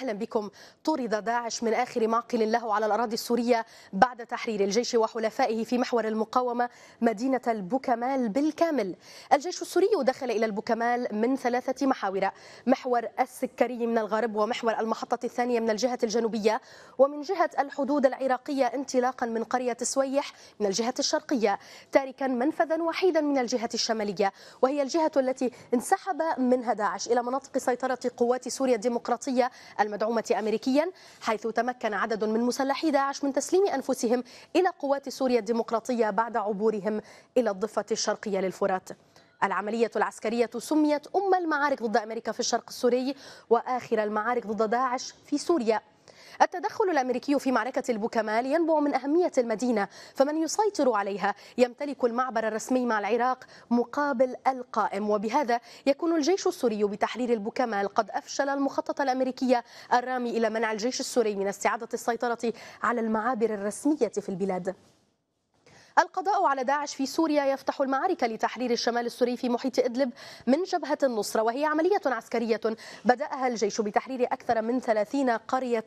أهلا بكم طرد داعش من آخر معقل له على الأراضي السورية بعد تحرير الجيش وحلفائه في محور المقاومة مدينة البوكمال بالكامل الجيش السوري دخل إلى البوكمال من ثلاثة محاور محور السكري من الغرب ومحور المحطة الثانية من الجهة الجنوبية ومن جهة الحدود العراقية انطلاقا من قرية سويح من الجهة الشرقية تاركا منفذا وحيدا من الجهة الشمالية وهي الجهة التي انسحب منها داعش إلى مناطق سيطرة قوات سوريا الديمقراطية المدعومة أمريكيا حيث تمكن عدد من مسلحي داعش من تسليم أنفسهم إلى قوات سوريا الديمقراطية بعد عبورهم إلى الضفة الشرقية للفرات العملية العسكرية سميت أم المعارك ضد أمريكا في الشرق السوري وآخر المعارك ضد داعش في سوريا التدخل الأمريكي في معركة البوكمال ينبع من أهمية المدينة فمن يسيطر عليها يمتلك المعبر الرسمي مع العراق مقابل القائم وبهذا يكون الجيش السوري بتحرير البوكمال قد أفشل المخطط الأمريكي الرامي إلى منع الجيش السوري من استعادة السيطرة على المعابر الرسمية في البلاد القضاء على داعش في سوريا يفتح المعارك لتحرير الشمال السوري في محيط إدلب من جبهة النصرة وهي عملية عسكرية بدأها الجيش بتحرير أكثر من 30 قرية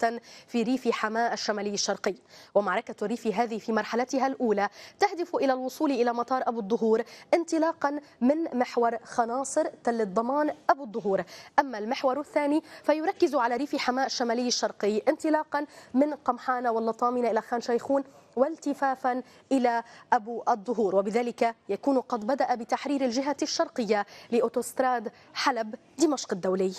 في ريف حماة الشمالي الشرقي ومعركة الريف هذه في مرحلتها الأولى تهدف إلى الوصول إلى مطار أبو الدهور انطلاقا من محور خناصر تل الضمان أبو الدهور أما المحور الثاني فيركز على ريف حماة الشمالي الشرقي انطلاقا من قمحانة واللطامنة إلى خان شيخون والتفافا إلى أبو الظهور وبذلك يكون قد بدأ بتحرير الجهة الشرقية لأوتوستراد حلب دمشق الدولي